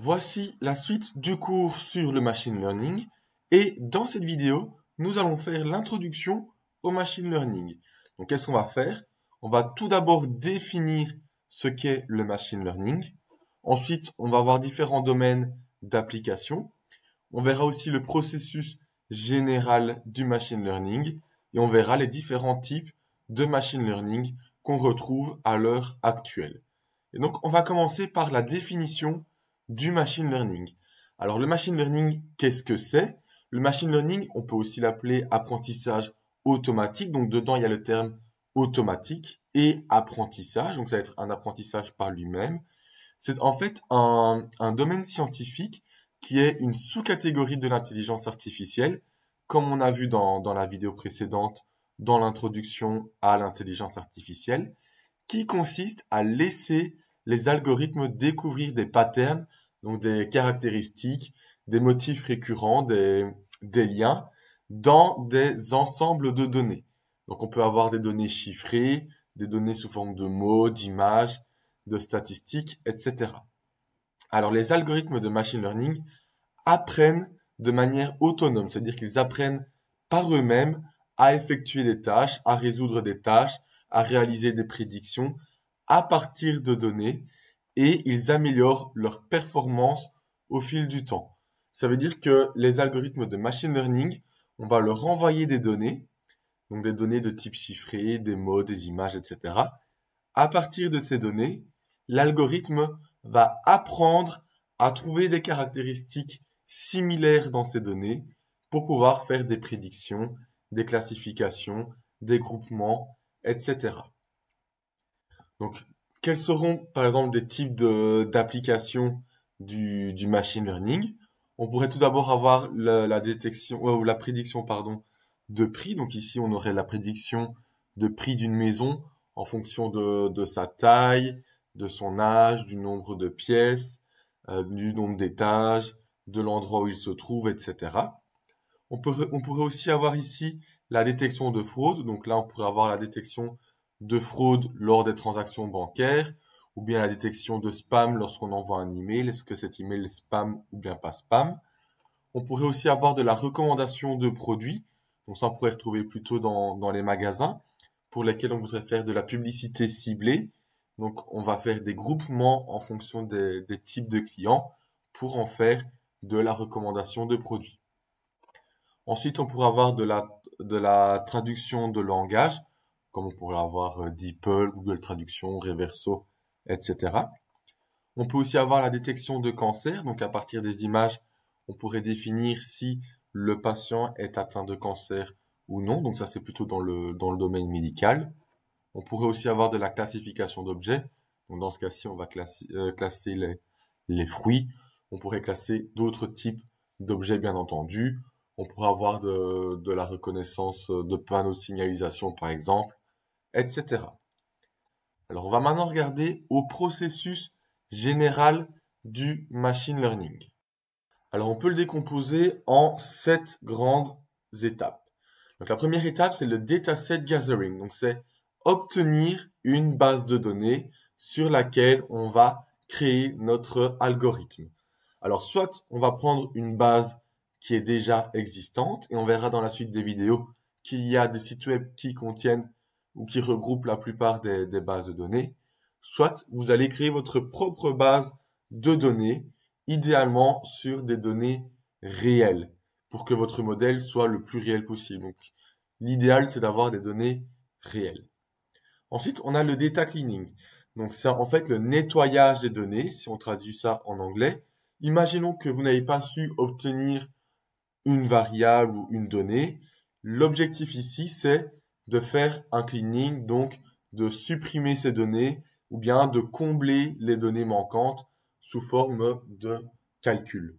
Voici la suite du cours sur le machine learning et dans cette vidéo, nous allons faire l'introduction au machine learning. Donc qu'est-ce qu'on va faire On va tout d'abord définir ce qu'est le machine learning. Ensuite, on va voir différents domaines d'application. On verra aussi le processus général du machine learning et on verra les différents types de machine learning qu'on retrouve à l'heure actuelle. Et donc on va commencer par la définition du machine learning. Alors le machine learning, qu'est-ce que c'est Le machine learning, on peut aussi l'appeler apprentissage automatique. Donc dedans, il y a le terme automatique et apprentissage. Donc ça va être un apprentissage par lui-même. C'est en fait un, domaine scientifique qui est une sous-catégorie de l'intelligence artificielle, comme on a vu dans, dans la vidéo précédente, dans l'introduction à l'intelligence artificielle, qui consiste à laisser les algorithmes découvrir des patterns, donc des caractéristiques, des motifs récurrents, des, des liens dans des ensembles de données. Donc on peut avoir des données chiffrées, des données sous forme de mots, d'images, de statistiques, etc. Alors les algorithmes de machine learning apprennent de manière autonome, c'est-à-dire qu'ils apprennent par eux-mêmes à effectuer des tâches, à résoudre des tâches, à réaliser des prédictions, à partir de données et ils améliorent leur performance au fil du temps. Ça veut dire que les algorithmes de machine learning, on va leur envoyer des données, donc des données de type chiffré, des mots, des images, etc. À partir de ces données, l'algorithme va apprendre à trouver des caractéristiques similaires dans ces données pour pouvoir faire des prédictions, des classifications, des groupements, etc. Donc, quels seront, par exemple, des types d'applications du, machine learning On pourrait tout d'abord avoir la, détection euh, ou la prédiction, pardon, de prix. Donc ici, on aurait la prédiction de prix d'une maison en fonction de, sa taille, de son âge, du nombre de pièces, euh, du nombre d'étages, de l'endroit où il se trouve, etc. On, on pourrait aussi avoir ici la détection de fraude. Donc là, on pourrait avoir la détection de fraude lors des transactions bancaires, ou bien la détection de spam lorsqu'on envoie un email, est-ce que cet email est spam ou bien pas spam. On pourrait aussi avoir de la recommandation de produits, donc ça on pourrait retrouver plutôt dans, dans les magasins, pour lesquels on voudrait faire de la publicité ciblée. Donc on va faire des groupements en fonction des, des types de clients pour en faire de la recommandation de produits. Ensuite, on pourrait avoir de la, de la traduction de langage comme on pourrait avoir euh, DeepL, Google Traduction, Reverso, etc. On peut aussi avoir la détection de cancer, donc à partir des images, on pourrait définir si le patient est atteint de cancer ou non, donc ça c'est plutôt dans le, domaine médical. On pourrait aussi avoir de la classification d'objets, dans ce cas-ci on va euh, classer, les, fruits, on pourrait classer d'autres types d'objets bien entendu, on pourrait avoir de, de la reconnaissance euh, de panneaux de signalisation par exemple, etc. Alors on va maintenant regarder au processus général du machine learning. Alors on peut le décomposer en sept grandes étapes. Donc la première étape c'est le dataset gathering. Donc c'est obtenir une base de données sur laquelle on va créer notre algorithme. Alors soit on va prendre une base qui est déjà existante et on verra dans la suite des vidéos qu'il y a des sites web qui contiennent ou qui regroupe la plupart des, bases de données, soit vous allez créer votre propre base de données, idéalement sur des données réelles, pour que votre modèle soit le plus réel possible. Donc, l'idéal, c'est d'avoir des données réelles. Ensuite, on a le data cleaning. Donc, c'est en fait le nettoyage des données, si on traduit ça en anglais. Imaginons que vous n'avez pas su obtenir une variable ou une donnée. L'objectif ici, c'est de faire un cleaning, donc de supprimer ces données ou bien de combler les données manquantes sous forme de calcul.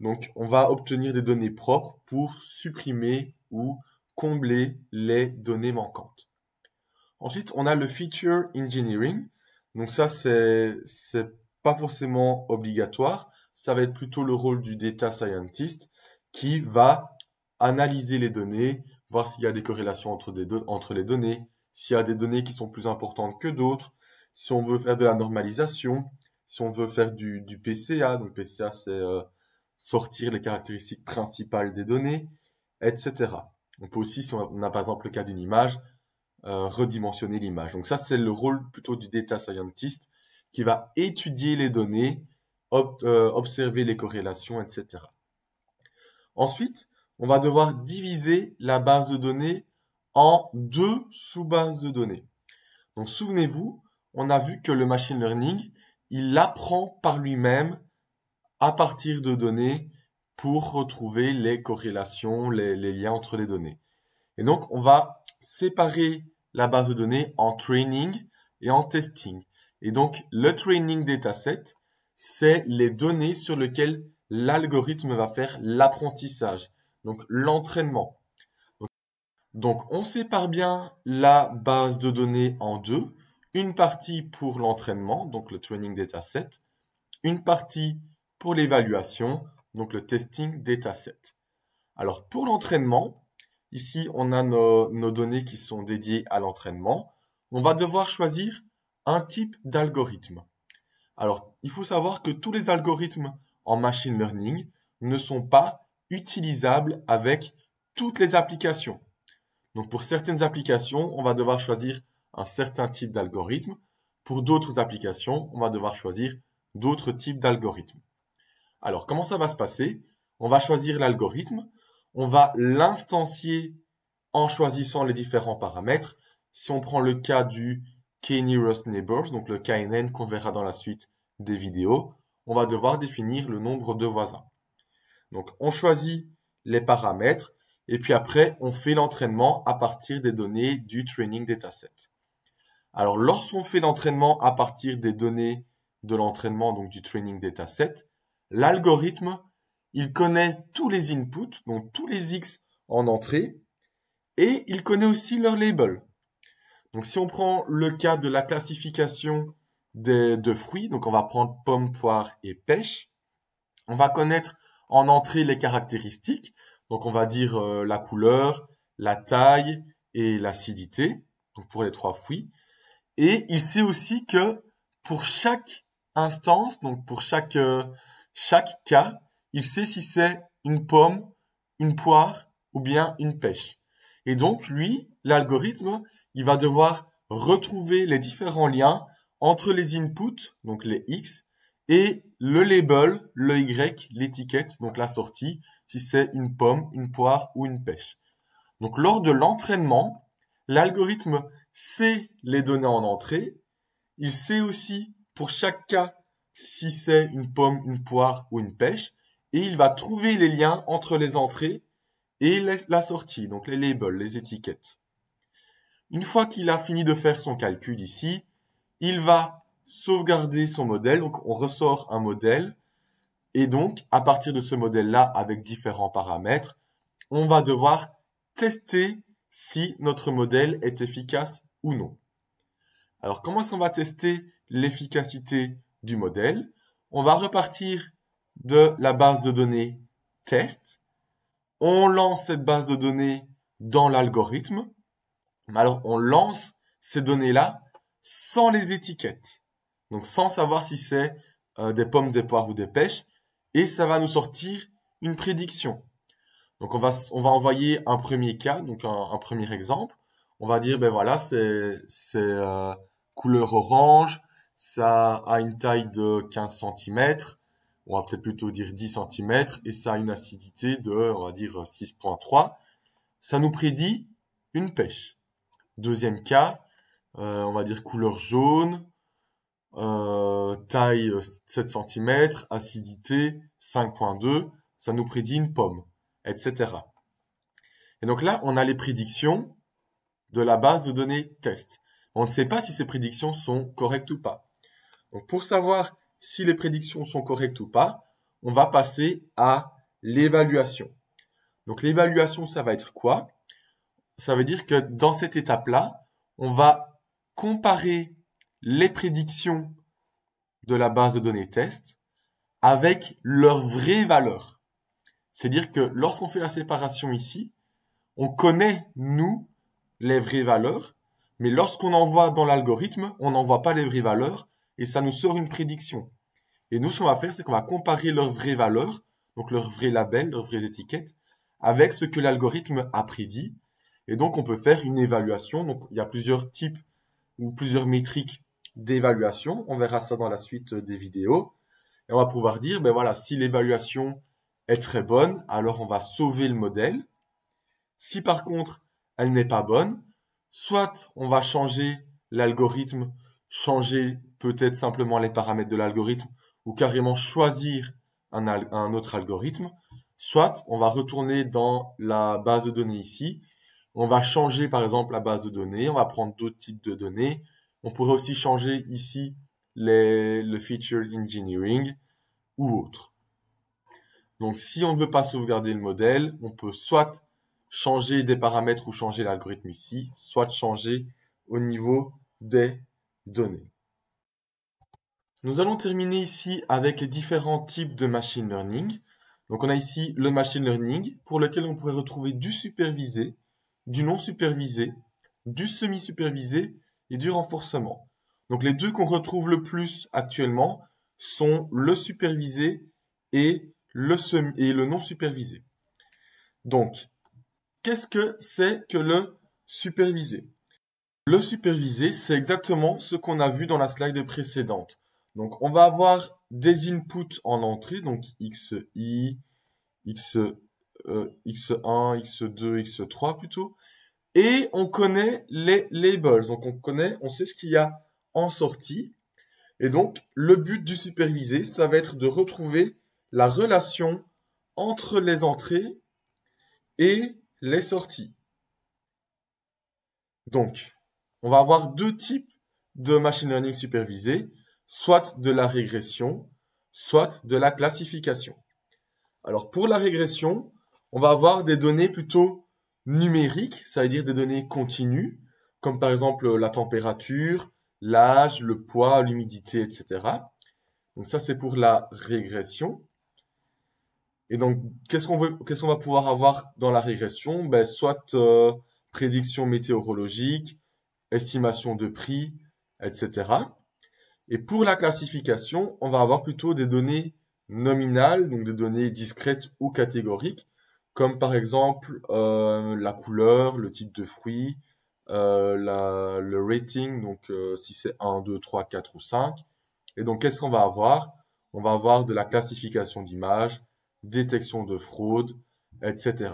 Donc on va obtenir des données propres pour supprimer ou combler les données manquantes. Ensuite, on a le feature engineering. Donc ça, c'est pas forcément obligatoire. Ça va être plutôt le rôle du data scientist qui va analyser les données voir s'il y a des corrélations entre, des entre les données, s'il y a des données qui sont plus importantes que d'autres, si on veut faire de la normalisation, si on veut faire du, PCA, donc PCA c'est euh, sortir les caractéristiques principales des données, etc. On peut aussi, si on a par exemple le cas d'une image, euh, redimensionner l'image. Donc ça c'est le rôle plutôt du data scientist qui va étudier les données, euh, observer les corrélations, etc. Ensuite, on va devoir diviser la base de données en deux sous-bases de données. Donc souvenez-vous, on a vu que le machine learning, il apprend par lui-même à partir de données pour retrouver les corrélations, les, liens entre les données. Et donc, on va séparer la base de données en training et en testing. Et donc, le training dataset, c'est les données sur lesquelles l'algorithme va faire l'apprentissage donc l'entraînement. Donc, on sépare bien la base de données en deux. Une partie pour l'entraînement, donc le training dataset. Une partie pour l'évaluation, donc le testing dataset. Alors pour l'entraînement, ici on a nos, nos données qui sont dédiées à l'entraînement. On va devoir choisir un type d'algorithme. Alors il faut savoir que tous les algorithmes en machine learning ne sont pas utilisable avec toutes les applications. Donc pour certaines applications, on va devoir choisir un certain type d'algorithme. Pour d'autres applications, on va devoir choisir d'autres types d'algorithmes. Alors comment ça va se passer On va choisir l'algorithme, on va l'instancier en choisissant les différents paramètres. Si on prend le cas du K-Nearest Neighbors, donc le KNN qu'on verra dans la suite des vidéos, on va devoir définir le nombre de voisins. Donc on choisit les paramètres et puis après on fait l'entraînement à partir des données du training dataset. Alors lorsqu'on fait l'entraînement à partir des données de l'entraînement donc du training dataset, l'algorithme il connaît tous les inputs, donc tous les X en entrée, et il connaît aussi leur label. Donc si on prend le cas de la classification de fruits, donc on va prendre pomme, poire et pêche, on va connaître en entrée, les caractéristiques. Donc, on va dire euh, la couleur, la taille et l'acidité. Donc, pour les trois fruits. Et il sait aussi que pour chaque instance, donc pour chaque, euh, chaque cas, il sait si c'est une pomme, une poire ou bien une pêche. Et donc, lui, l'algorithme, il va devoir retrouver les différents liens entre les inputs, donc les X, et le label, le Y, l'étiquette, donc la sortie, si c'est une pomme, une poire ou une pêche. Donc lors de l'entraînement, l'algorithme sait les données en entrée, il sait aussi pour chaque cas si c'est une pomme, une poire ou une pêche, et il va trouver les liens entre les entrées et la sortie, donc les labels, les étiquettes. Une fois qu'il a fini de faire son calcul ici, il va sauvegarder son modèle. Donc, on ressort un modèle. Et donc, à partir de ce modèle-là, avec différents paramètres, on va devoir tester si notre modèle est efficace ou non. Alors, comment est-ce qu'on va tester l'efficacité du modèle On va repartir de la base de données test. On lance cette base de données dans l'algorithme. Alors, on lance ces données-là sans les étiquettes donc sans savoir si c'est euh, des pommes, des poires ou des pêches, et ça va nous sortir une prédiction. Donc on va, envoyer un premier cas, donc un, premier exemple. On va dire, ben voilà, c'est euh, couleur orange, ça a une taille de 15 cm, on va peut-être plutôt dire 10 cm, et ça a une acidité de, on va dire, 6.3. Ça nous prédit une pêche. Deuxième cas, euh, on va dire couleur jaune, euh, taille 7 euh, cm, acidité 5.2, ça nous prédit une pomme, etc. Et donc là, on a les prédictions de la base de données test. On ne sait pas si ces prédictions sont correctes ou pas. Donc pour savoir si les prédictions sont correctes ou pas, on va passer à l'évaluation. Donc l'évaluation, ça va être quoi Ça veut dire que dans cette étape-là, on va comparer les prédictions de la base de données test avec leurs vraies valeurs. C'est-à-dire que lorsqu'on fait la séparation ici, on connaît, nous, les vraies valeurs, mais lorsqu'on envoie dans l'algorithme, on n'envoie pas les vraies valeurs et ça nous sort une prédiction. Et nous, ce qu'on va faire, c'est qu'on va comparer leurs vraies valeurs, donc leurs vrais labels, leurs vraies étiquettes, avec ce que l'algorithme a prédit. Et donc, on peut faire une évaluation. Donc, il y a plusieurs types ou plusieurs métriques d'évaluation. On verra ça dans la suite euh, des vidéos. Et on va pouvoir dire, ben voilà, si l'évaluation est très bonne, alors on va sauver le modèle. Si par contre, elle n'est pas bonne, soit on va changer l'algorithme, changer peut-être simplement les paramètres de l'algorithme, ou carrément choisir un, autre algorithme, soit on va retourner dans la base de données ici, on va changer par exemple la base de données, on va prendre d'autres types de données, on pourrait aussi changer ici le feature engineering ou autre. Donc si on ne veut pas sauvegarder le modèle, on peut soit changer des paramètres ou changer l'algorithme ici, soit changer au niveau des données. Nous allons terminer ici avec les différents types de machine learning. Donc on a ici le machine learning pour lequel on pourrait retrouver du supervisé, du non supervisé, du semi-supervisé du renforcement. Donc les deux qu'on retrouve le plus actuellement sont le supervisé et le, et le non supervisé. Donc, qu'est-ce que c'est que le supervisé Le supervisé, c'est exactement ce qu'on a vu dans la slide précédente. Donc, on va avoir des inputs en entrée, donc XI, X, X1, X2, X3 plutôt, et on connaît les labels, donc on connaît, on sait ce qu'il y a en sortie. Et donc, le but du supervisé, ça va être de retrouver la relation entre les entrées et les sorties. Donc, on va avoir deux types de machine learning supervisé, soit de la régression, soit de la classification. Alors, pour la régression, on va avoir des données plutôt numérique, ça veut dire des données continues, comme par exemple euh, la température, l'âge, le poids, l'humidité, etc. Donc ça, c'est pour la régression. Et donc, qu'est-ce qu'on veut, qu'est-ce qu'on va pouvoir avoir dans la régression ben, Soit euh, prédiction météorologique, estimation de prix, etc. Et pour la classification, on va avoir plutôt des données nominales, donc des données discrètes ou catégoriques, comme par exemple euh, la couleur, le type de fruit, euh, le rating, donc euh, si c'est 1, 2, 3, 4 ou 5. Et donc qu'est-ce qu'on va avoir On va avoir de la classification d'images, détection de fraude, etc.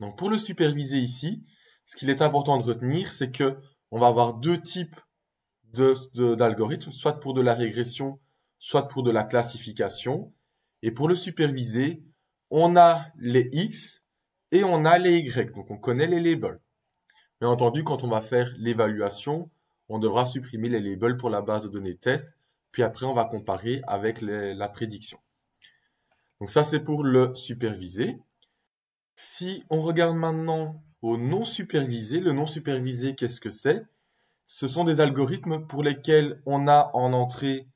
Donc pour le superviser ici, ce qu'il est important de retenir, c'est que on va avoir deux types d'algorithmes, de, soit pour de la régression, soit pour de la classification. Et pour le superviser, on a les X et on a les Y. Donc on connaît les labels. Bien entendu, quand on va faire l'évaluation, on devra supprimer les labels pour la base de données test, puis après on va comparer avec la prédiction. Donc ça c'est pour le supervisé. Si on regarde maintenant au non supervisé, le non supervisé qu'est-ce que c'est Ce sont des algorithmes pour lesquels on a en entrée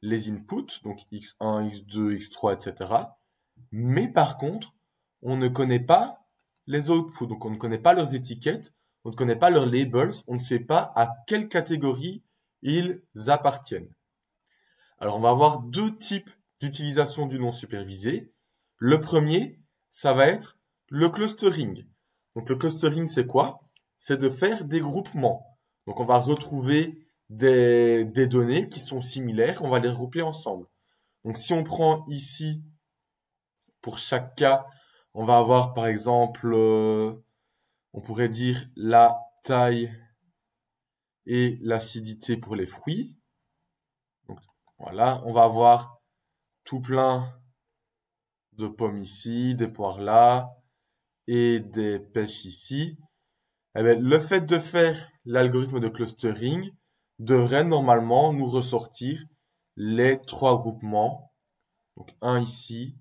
les inputs, donc x1, x2, x3, etc. Mais par contre, on ne connaît pas les outputs. Donc on ne connaît pas leurs étiquettes, on ne connaît pas leurs labels, on ne sait pas à quelle catégorie ils appartiennent. Alors on va avoir deux types d'utilisation du non supervisé. Le premier, ça va être le clustering. Donc le clustering, c'est quoi C'est de faire des groupements. Donc on va retrouver des, des, données qui sont similaires, on va les regrouper ensemble. Donc si on prend ici pour chaque cas, on va avoir par exemple, euh, on pourrait dire la taille et l'acidité pour les fruits. Donc, voilà, on va avoir tout plein de pommes ici, des poires là et des pêches ici. Eh ben, le fait de faire l'algorithme de clustering devrait normalement nous ressortir les trois groupements. Donc un ici,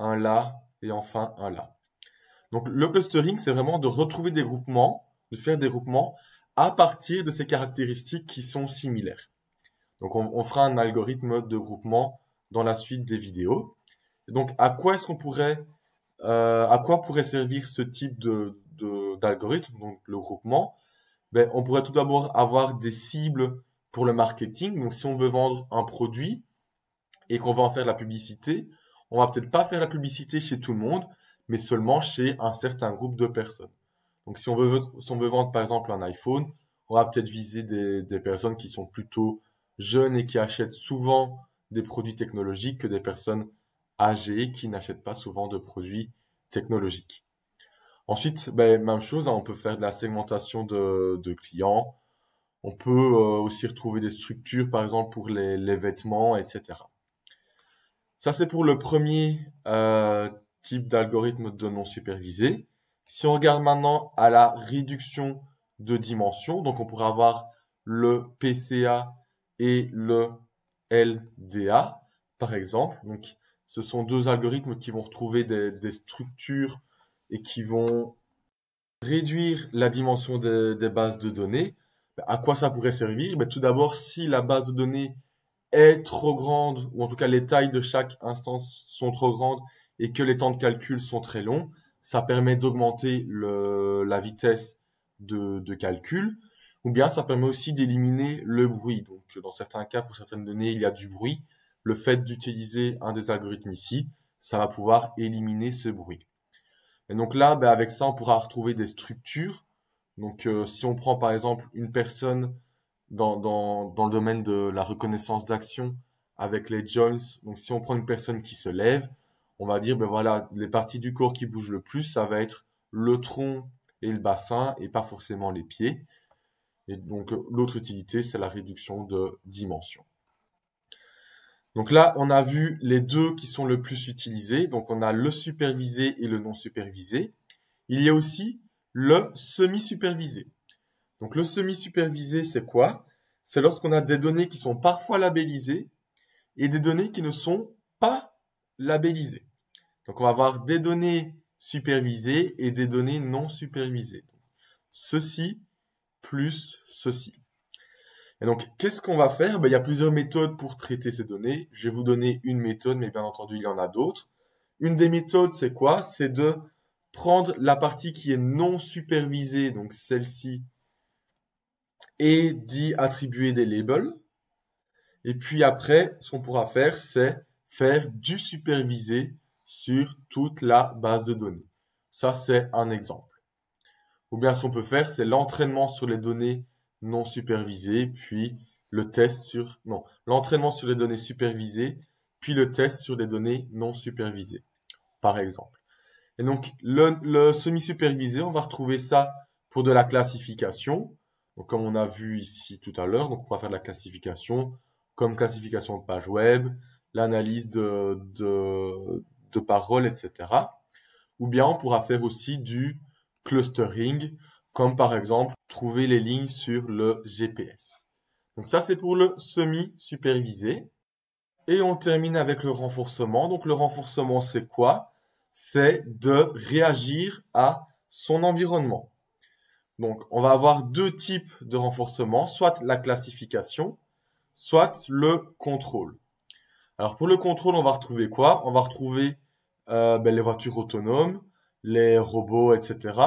un là, et enfin un là. Donc le clustering, c'est vraiment de retrouver des groupements, de faire des groupements à partir de ces caractéristiques qui sont similaires. Donc on, fera un algorithme de groupement dans la suite des vidéos. donc à quoi est-ce qu'on pourrait, euh, à quoi pourrait servir ce type d'algorithme, donc le groupement ben, On pourrait tout d'abord avoir des cibles pour le marketing. Donc si on veut vendre un produit et qu'on veut en faire la publicité, on va peut-être pas faire la publicité chez tout le monde, mais seulement chez un certain groupe de personnes. Donc si on veut, vendre par exemple un iPhone, on va peut-être viser des, personnes qui sont plutôt jeunes et qui achètent souvent des produits technologiques que des personnes âgées qui n'achètent pas souvent de produits technologiques. Ensuite, ben, même chose, hein, on peut faire de la segmentation de, clients. On peut euh, aussi retrouver des structures, par exemple, pour les vêtements, etc. Ça, c'est pour le premier euh, type d'algorithme de non supervisé. Si on regarde maintenant à la réduction de dimension, donc on pourrait avoir le PCA et le LDA, par exemple. Donc, ce sont deux algorithmes qui vont retrouver des, structures et qui vont réduire la dimension des, bases de données. À quoi ça pourrait servir ben, Tout d'abord, si la base de données est trop grande, ou en tout cas les tailles de chaque instance sont trop grandes et que les temps de calcul sont très longs, ça permet d'augmenter la vitesse de, calcul, ou bien ça permet aussi d'éliminer le bruit. Donc dans certains cas, pour certaines données, il y a du bruit. Le fait d'utiliser un des algorithmes ici, ça va pouvoir éliminer ce bruit. Et donc là, ben, avec ça, on pourra retrouver des structures. Donc euh, si on prend par exemple une personne dans, le domaine de la reconnaissance d'action avec les joints. Donc, si on prend une personne qui se lève, on va dire, ben voilà, les parties du corps qui bougent le plus, ça va être le tronc et le bassin et pas forcément les pieds. Et donc, l'autre utilité, c'est la réduction de dimension. Donc là, on a vu les deux qui sont le plus utilisés. Donc, on a le supervisé et le non supervisé. Il y a aussi le semi-supervisé. Donc le semi-supervisé, c'est quoi C'est lorsqu'on a des données qui sont parfois labellisées et des données qui ne sont pas labellisées. Donc on va avoir des données supervisées et des données non supervisées. Ceci plus ceci. Et donc, qu'est-ce qu'on va faire ben, Il y a plusieurs méthodes pour traiter ces données. Je vais vous donner une méthode, mais bien entendu, il y en a d'autres. Une des méthodes, c'est quoi C'est de prendre la partie qui est non supervisée, donc celle-ci et d'y attribuer des labels. Et puis après, ce qu'on pourra faire, c'est faire du supervisé sur toute la base de données. Ça, c'est un exemple. Ou bien ce qu'on peut faire, c'est l'entraînement sur les données non supervisées, puis le test sur... Non, l'entraînement sur les données supervisées, puis le test sur les données non supervisées, par exemple. Et donc, le semi-supervisé, on va retrouver ça pour de la classification comme on a vu ici tout à l'heure, donc on pourra faire de la classification comme classification de page web, l'analyse de, de, de, paroles, etc. Ou bien on pourra faire aussi du clustering, comme par exemple trouver les lignes sur le GPS. Donc ça c'est pour le semi-supervisé. Et on termine avec le renforcement. Donc le renforcement c'est quoi C'est de réagir à son environnement. Donc, on va avoir deux types de renforcement, soit la classification, soit le contrôle. Alors, pour le contrôle, on va retrouver quoi On va retrouver euh, ben, les voitures autonomes, les robots, etc.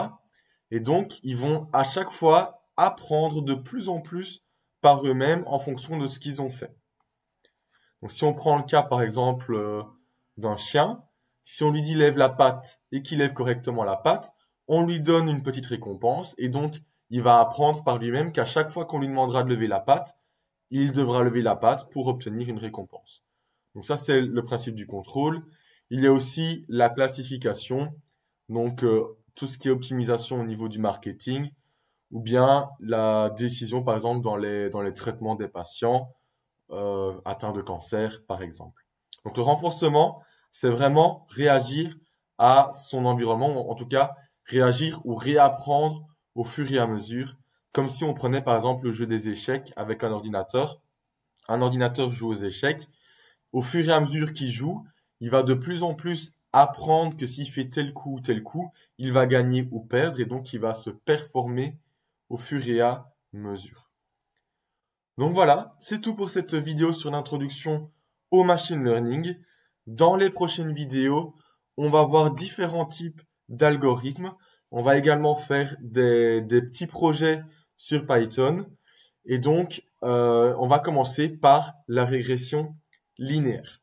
Et donc, ils vont à chaque fois apprendre de plus en plus par eux-mêmes en fonction de ce qu'ils ont fait. Donc, si on prend le cas, par exemple, euh, d'un chien, si on lui dit lève la patte et qu'il lève correctement la patte, on lui donne une petite récompense et donc il va apprendre par lui-même qu'à chaque fois qu'on lui demandera de lever la patte, il devra lever la patte pour obtenir une récompense. Donc ça c'est le principe du contrôle. Il y a aussi la classification, donc euh, tout ce qui est optimisation au niveau du marketing ou bien la décision par exemple dans les, dans les traitements des patients euh, atteints de cancer par exemple. Donc le renforcement, c'est vraiment réagir à son environnement, en tout cas réagir ou réapprendre au fur et à mesure, comme si on prenait par exemple le jeu des échecs avec un ordinateur. Un ordinateur joue aux échecs. Au fur et à mesure qu'il joue, il va de plus en plus apprendre que s'il fait tel coup ou tel coup, il va gagner ou perdre et donc il va se performer au fur et à mesure. Donc voilà, c'est tout pour cette vidéo sur l'introduction au machine learning. Dans les prochaines vidéos, on va voir différents types d'algorithmes. On va également faire des, petits projets sur Python. Et donc, euh, on va commencer par la régression linéaire.